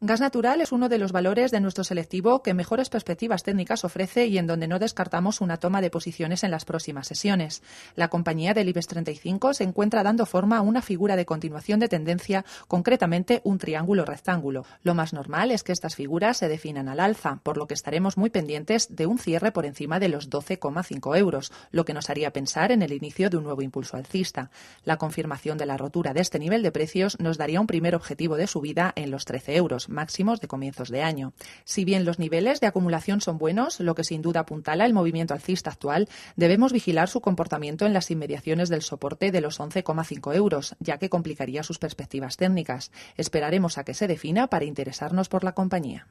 Gas natural es uno de los valores de nuestro selectivo que mejores perspectivas técnicas ofrece y en donde no descartamos una toma de posiciones en las próximas sesiones. La compañía del IBEX 35 se encuentra dando forma a una figura de continuación de tendencia, concretamente un triángulo rectángulo. Lo más normal es que estas figuras se definan al alza, por lo que estaremos muy pendientes de un cierre por encima de los 12,5 euros, lo que nos haría pensar en el inicio de un nuevo impulso alcista. La confirmación de la rotura de este nivel de precios nos daría un primer objetivo de subida en los 13 euros máximos de comienzos de año. Si bien los niveles de acumulación son buenos, lo que sin duda apuntala el movimiento alcista actual, debemos vigilar su comportamiento en las inmediaciones del soporte de los 11,5 euros, ya que complicaría sus perspectivas técnicas. Esperaremos a que se defina para interesarnos por la compañía.